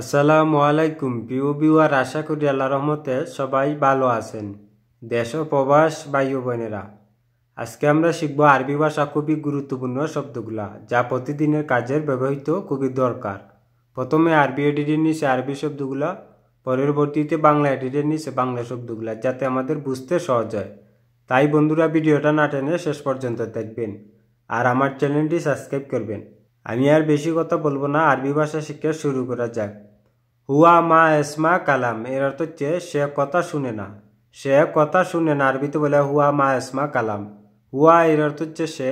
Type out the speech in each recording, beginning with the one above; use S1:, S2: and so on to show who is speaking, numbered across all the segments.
S1: আসসালামু আলাইকুম প্রিয় বিওয়ার আশা করি আল্লাহ রহমতে সবাই ভালো আছেন দেশ ও প্রবাস বায়ু বোনেরা আজকে আমরা শিখব আরবি ভাষা খুবই গুরুত্বপূর্ণ শব্দগুলা যা প্রতিদিনের কাজের ব্যবহৃত খুবই দরকার প্রথমে আরবি এডিটের নিচে আরবি শব্দগুলা পরবর্তীতে বাংলা এডিটের নিচে বাংলা শব্দগুলা যাতে আমাদের বুঝতে সহজ হয় তাই বন্ধুরা ভিডিওটা না টেনে শেষ পর্যন্ত দেখবেন আর আমার চ্যানেলটি সাবস্ক্রাইব করবেন আমি আর বেশি কথা বলবো না আরবি ভাষা শিক্ষা শুরু করা যাক হুয়া মা এসমা কালাম এর অর্থ হচ্ছে সে কথা শুনে না সে কথা শুনে না আরবিতে বলে হুয়া মা এসমা কালাম হুয়া এর অর্থ হচ্ছে সে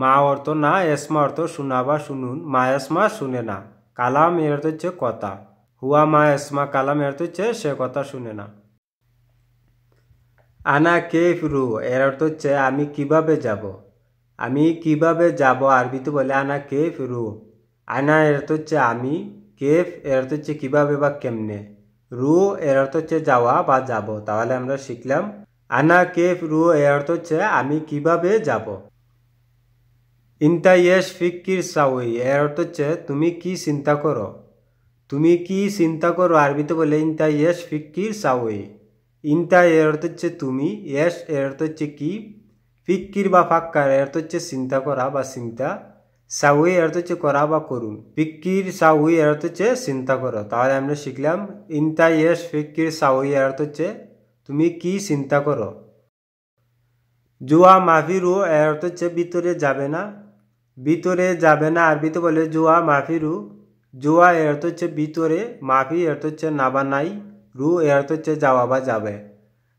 S1: মা অর্থ না এসমা অর্থ শোনা বা শুনুন মা এসমা শুনে না কালাম এর অর্থ হচ্ছে কথা হুয়া মা এসমা কালাম এর অর্থ হচ্ছে সে কথা শুনে না আনা কে ফিরু এর অর্থ হচ্ছে আমি কিভাবে যাব আমি কিভাবে যাব আরবিতে বলে আনা কেফ রু আনা এর হচ্ছে আমি কেফ এর অর্থ হচ্ছে কীভাবে বা কেমনে রু এর অর্থ হচ্ছে যাওয়া বা যাব তাহলে আমরা শিখলাম আনা কেফ রু এর অর্থ হচ্ছে আমি কিভাবে যাব ইন্তা ইয়েশ ফিকির সাউই এর অর্থ হচ্ছে তুমি কি চিন্তা করো তুমি কি চিন্তা করো আরবিতে বলে ইন্তা ইয়েশ ফিকির সাউই ইন্তা এর অর্থ হচ্ছে তুমি ইয়েশ এর অর্থ হচ্ছে কি ফিক্কির বা ফাক্কার এর হচ্ছে চিন্তা করা বা চিন্তা সাউই এর হচ্ছে করা বা করুন ফিক্কির সাউই এর হচ্ছে চিন্তা করো তাহলে আমরা শিখলাম ইনতা ইয়েস ফিক্কির সাউই এর হচ্ছে তুমি কি চিন্তা করো জুয়া মাফিরু এর তো হচ্ছে ভিতরে যাবে না ভিতরে যাবে না ভিতরে বলে জুয়া মাফিরু জুয়া এর তো হচ্ছে ভিতরে মাফি এর হচ্ছে না বা নাই রু এর তো হচ্ছে যাওয়া বা যাবে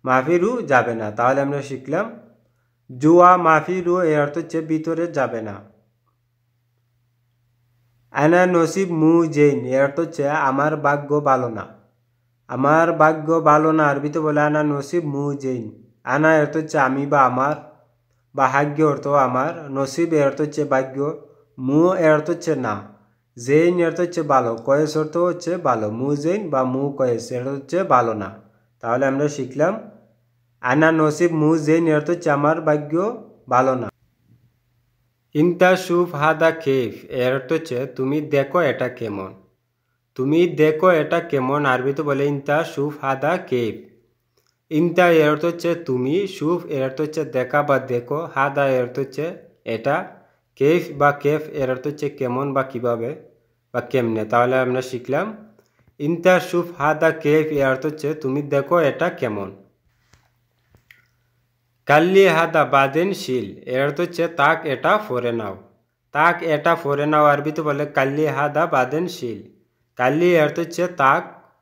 S1: মাফিরু যাবে না তাহলে আমরা শিখলাম জুয়া মাফি রু এর অর্থ হচ্ছে ভিতরে যাবে না আনা নসিব মু জেন এর অর্থ হচ্ছে আমার ভাগ্য ভালো না আমার ভাগ্য ভালো না ভিতরে বলে আনা নসিব মু জেন আনা এর অর্থ হচ্ছে আমি বা আমার বা ভাগ্য অর্থ আমার নসিব এর অর্থ হচ্ছে ভাগ্য মু এর অর্থ হচ্ছে না জেইন এর অর্থ হচ্ছে ভালো কয়েস অর্থ হচ্ছে ভালো মু জেন বা মু কয়েস এর হচ্ছে ভালো না তাহলে আমরা শিখলাম আনা নসিব মু যে নিরত চামার ভাগ্য ভালো না ইন্তা সুফ হাদা খেফ এর অর্থ হচ্ছে তুমি দেখো এটা কেমন তুমি দেখো এটা কেমন আরবিতে বলে ইন্তা সুফ হাদা কেফ ইন্তা এর অর্থ হচ্ছে তুমি সুফ এর অর্থ হচ্ছে দেখা বা দেখো হাদা এর অর্থ হচ্ছে এটা কেফ বা কেফ এর অর্থ হচ্ছে কেমন বা কিভাবে বা কেমনে তাহলে আমরা শিখলাম ইন্তা সুফ হাদা কেফ এর অর্থ হচ্ছে তুমি দেখো এটা কেমন কাল্লি হাদা বাদিন শিল এর অর্থ হচ্ছে তাক এটা ফরে নাও তাক এটা ফরে নাও আরবিতে বলে কাল্লি হাদা বাদেন শিল কাল্লি এর অর্থ হচ্ছে তাক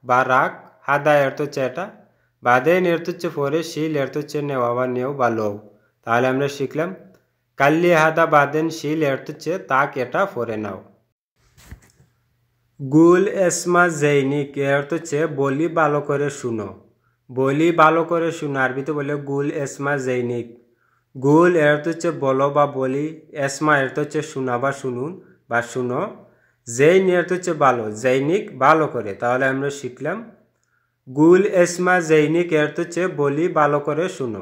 S1: বা রাগ হাদা এর অর্থ হচ্ছে এটা বাদেন এর অর্থ হচ্ছে ফরে শিল এর অর্থ হচ্ছে নেওয়া বা নেও বা লও তাহলে আমরা শিখলাম কাল্লি হাদা বাদেন শিল এর অর্থ হচ্ছে তাক এটা ফরে নাও গুল এসমা জৈনিক এর অর্থ হচ্ছে বলি ভালো করে শুনো বলি ভালো করে শুনে আরবিতে বলে গুল এসমা জৈনিক গুল এর হচ্ছে বলো বা বলি এসমা এর হচ্ছে শোনা বা শুনুন বা শুনো জেইন এর হচ্ছে ভালো জৈনিক ভালো করে তাহলে আমরা শিখলাম গুল এসমা জৈনিক এর হচ্ছে বলি ভালো করে শুনো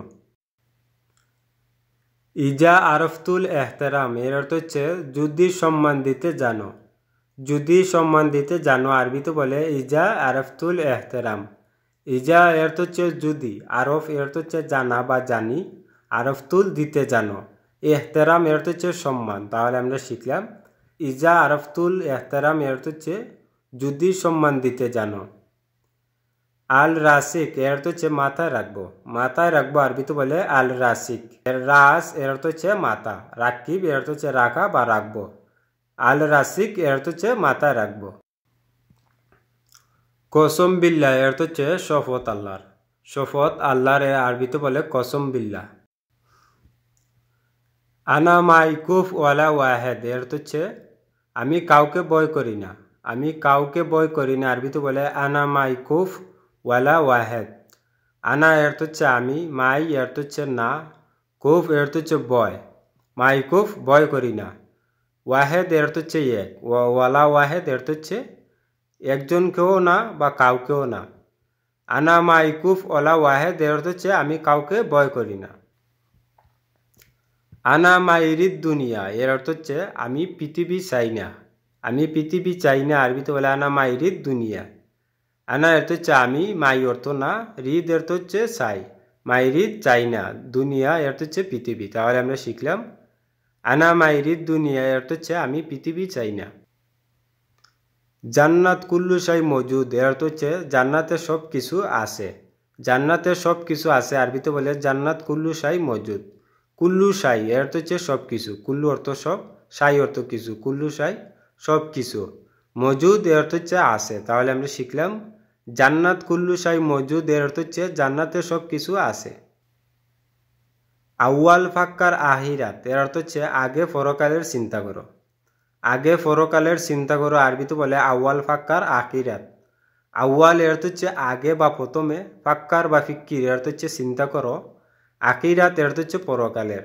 S1: ইজা আরফতুল এহতেরাম এর অর্থ হচ্ছে যদি সম্মান দিতে জানো যদি সম্মান দিতে জানো আরবিতে বলে ইজা আরফতুল এহতেরাম ইজা এর্থ হচ্ছে যদি আরফ এর্থ হচ্ছে জানা বা জানি আরফ তুল দিতে জানো এহতেরাম এর্থ হচ্ছে সম্মান তাহলে আমরা শিখলাম ইজা আরফতুল এহতেরাম এর্থ হচ্ছে যদি সম্মান দিতে জানো আল রাসিক এর তো হচ্ছে মাথায় রাখবো মাথায় রাখবো আরবিতে বলে আল রাসিক এর রাস এর তো হচ্ছে মাথা রাকিব এর তো হচ্ছে রাখা বা রাখবো আল রাসিক এর তো হচ্ছে মাথায় রাখবো কসম বিল্লা এর অর্থ হচ্ছে শফত আল্লাহর শফত আল্লাহর আরবিতে বলে কসম বিল্লা আনা মাইকুফ ওয়ালা ওয়াহেদ এর অর্থ হচ্ছে আমি কাউকে বয় করি না আমি কাউকে বয় করি না আরবিতে বলে আনা মাইকুফ ওয়ালা ওয়াহেদ আনা এর অর্থ হচ্ছে আমি মাই এর অর্থ হচ্ছে না কুফ এর অর্থ হচ্ছে বয় মাইকুফ বয় করি না ওয়াহেদ এর অর্থ হচ্ছে এক ওয়ালা ওয়াহেদ এর অর্থ হচ্ছে একজনকেও না বা কাউকেও না আনা মাইকুফ ওলা ওয়াহেদ এর অর্থ হচ্ছে আমি কাউকে ভয় করি না আনা মাইরিদ দুনিয়া এর অর্থ হচ্ছে আমি পৃথিবী চাই না আমি পৃথিবী চাই না আরবিতে বলে আনা মাইরিদ দুনিয়া আনা তো হচ্ছে আমি মাই অর্থ না রিদ তো হচ্ছে চাই মাইরিদ চাই না দুনিয়া এর হচ্ছে পৃথিবী তাহলে আমরা শিখলাম আনা মাইরিদ দুনিয়া এর অর্থ হচ্ছে আমি পৃথিবী চাই না জান্নাত কুল্লু সাই মজুদ এর অর্থ হচ্ছে জান্নাতে সব কিছু আছে জান্নাতে সব কিছু আছে আরবিতে বলে জান্নাত কুল্লু সাই মজুদ কুল্লু সাই এর অর্থ হচ্ছে সব কিছু কুল্লু অর্থ সব সাই অর্থ কিছু কুল্লু সাই সব কিছু মজুদ এর অর্থ হচ্ছে আছে তাহলে আমরা শিখলাম জান্নাত কুল্লু সাই মজুদ এর অর্থ হচ্ছে জান্নাতে সব কিছু আছে আউয়াল ফাক্কার আহিরাত এর অর্থ হচ্ছে আগে পরকালের চিন্তা করো আগে পরকালের চিন্তা করো আরবিতে বলে আউয়াল ফাক্কার আকিরাত আউয়াল এর হচ্ছে আগে বা প্রথমে ফাক্কার বা ফিক্কির এর হচ্ছে চিন্তা করো আকিরাত এর হচ্ছে পরকালের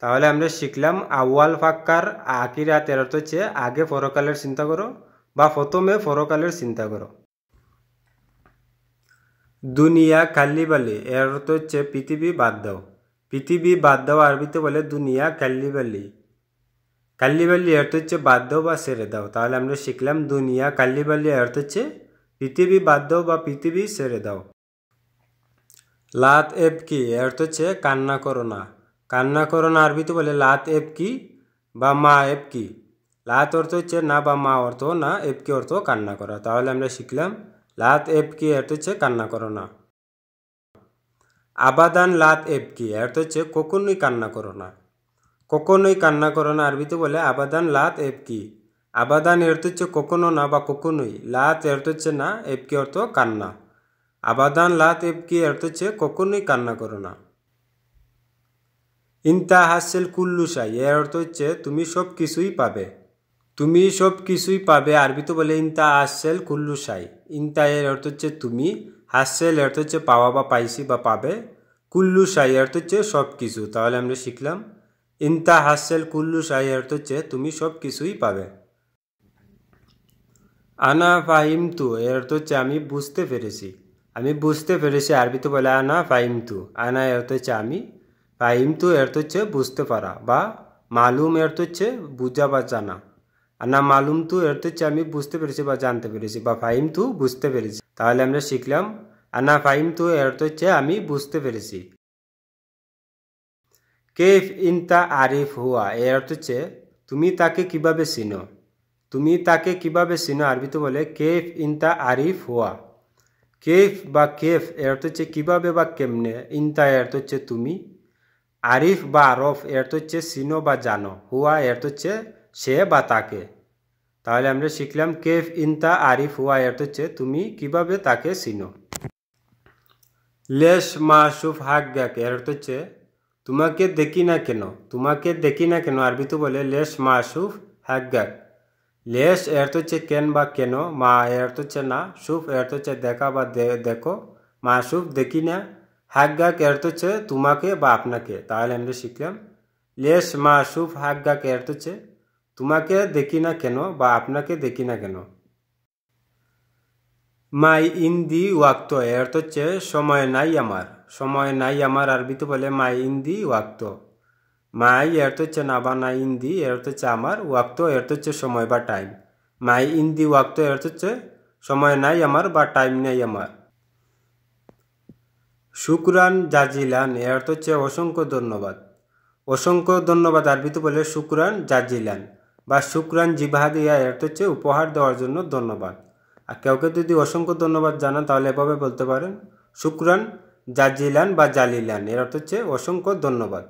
S1: তাহলে আমরা শিখলাম আউয়াল ফাক্কার আকিরাত এর হচ্ছে আগে পরকালের চিন্তা করো বা প্রথমে পরকালের চিন্তা করো দুনিয়া খাল্লিবালি এর তো হচ্ছে পৃথিবী বাদ দাও পৃথিবী বাদ দাও আরবিতে বলে দুনিয়া খাল্লিবালি কাল্লিবাল্লি অর্থ হচ্ছে বাধ্য বা সেরে দাও তাহলে আমরা শিখলাম দুনিয়া কাল্লিবাল্লি অর্থ হচ্ছে পৃথিবী বাধ্য বা পৃথিবী সেরে দাও লাত এপ কি অর্থ হচ্ছে কান্না করো না কান্না করো না আরবিতে বলে লাত এপ কি বা মা এপ কি লাত অর্থ হচ্ছে না বা মা অর্থ না এপ কি অর্থ কান্না করা তাহলে আমরা শিখলাম লাত এপ কি অর্থ হচ্ছে কান্না করো না আবাদান লাত এপ কি অর্থ হচ্ছে কখনোই কান্না করো না কখনোই কান্না করো না আরবিতে বলে আবাদান লাত এপকি আবাদান এর অর্থ হচ্ছে কখনো না বা কখনোই লাত এর অর্থ হচ্ছে না এপকি অর্থ কান্না আবাদান লাত এপকি কি অর্থ হচ্ছে কখনোই কান্না করো না ইন্তা হাসেল কুল্লুসাই এর অর্থ হচ্ছে তুমি সব কিছুই পাবে তুমি সব কিছুই পাবে আরবিতে বলে ইন্তা হাসেল কুল্লুসাই ইন্তা এর অর্থ হচ্ছে তুমি হাসেল এর অর্থ হচ্ছে পাওয়া বা পাইছি বা পাবে কুল্লুসাই এর অর্থ হচ্ছে সব কিছু তাহলে আমরা শিখলাম ইন্তা হাসেল কুল্লু সাই অর্থ হচ্ছে তুমি সব কিছুই পাবে আনা তু এর অর্থ হচ্ছে আমি বুঝতে পেরেছি আমি বুঝতে পেরেছি আরবিতে বলে আনা তু আনা এর অর্থ হচ্ছে আমি তু এর অর্থ হচ্ছে বুঝতে পারা বা মালুম এর অর্থ হচ্ছে বুঝা বা জানা আনা মালুম তু এর অর্থ হচ্ছে আমি বুঝতে পেরেছি বা জানতে পেরেছি বা তু বুঝতে পেরেছি তাহলে আমরা শিখলাম আনা তু এর অর্থ হচ্ছে আমি বুঝতে পেরেছি কেফ ইনতা আরিফ হুয়া এর অর্থ হচ্ছে তুমি তাকে কিভাবে চিনো তুমি তাকে কিভাবে চিনো আরবিতে বলে কেফ ইনতা আরিফ হুয়া কেফ বা কেফ এর অর্থ হচ্ছে কীভাবে বা কেমনে ইনতা এর অর্থ হচ্ছে তুমি আরিফ বা আরফ এর অর্থ হচ্ছে চিনো বা জানো হুয়া এর অর্থ হচ্ছে সে বা তাকে তাহলে আমরা শিখলাম কেফ ইনতা আরিফ হুয়া এর অর্থ হচ্ছে তুমি কিভাবে তাকে চিনো লেশ মাসুফ হাক গ্যাক এর অর্থ হচ্ছে তোমাকে দেখি না কেন তোমাকে দেখি না কেন তো বলে লেশ মাসুফ হ্যাগার লেস এর তো হচ্ছে কেন বা কেন মা এর তো হচ্ছে না সুফ এর তো হচ্ছে দেখা বা দেখো মাসুফ দেখি না হ্যাগাক এর তো হচ্ছে তোমাকে বা আপনাকে তাহলে আমরা শিখলাম লেশ মাসুফ হ্যাগাক এর তো হচ্ছে তোমাকে দেখি না কেন বা আপনাকে দেখি না কেন মাই ইন দি ওয়াক্ত এর অর্থ হচ্ছে সময় নাই আমার সময় নাই আমার আরবিতে বলে মাই ইন দি ওয়াক্ত মাই এর হচ্ছে না বা না ইন দি এর তো হচ্ছে আমার ওয়াক্ত এর তো হচ্ছে সময় বা টাইম মাই ইন দি ওয়াক্ত এর তো হচ্ছে সময় নাই আমার বা টাইম নাই আমার শুক্রান জাজিলান এর তো হচ্ছে অসংখ্য ধন্যবাদ অসংখ্য ধন্যবাদ আরবিতে বলে শুক্রান জাজিলান বা শুক্রান জিবাহাদিয়া এর তো হচ্ছে উপহার দেওয়ার জন্য ধন্যবাদ আর কাউকে যদি অসংখ্য ধন্যবাদ জানান তাহলে এভাবে বলতে পারেন শুক্রান জাজিলান বা জালিলান এর অর্থ হচ্ছে অসংখ্য ধন্যবাদ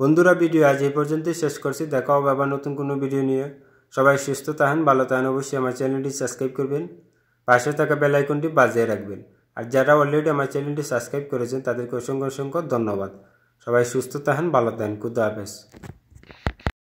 S1: বন্ধুরা ভিডিও আজ এই পর্যন্তই শেষ করছি দেখা হবে আবার নতুন কোনো ভিডিও নিয়ে সবাই সুস্থ থাকেন ভালো থাকেন অবশ্যই আমার চ্যানেলটি সাবস্ক্রাইব করবেন পাশে থাকা বেল আইকনটি বাজিয়ে রাখবেন আর যারা অলরেডি আমার চ্যানেলটি সাবস্ক্রাইব করেছেন তাদেরকে অসংখ্য অসংখ্য ধন্যবাদ সবাই সুস্থ থাকেন ভালো থাকেন খুদা হাফেজ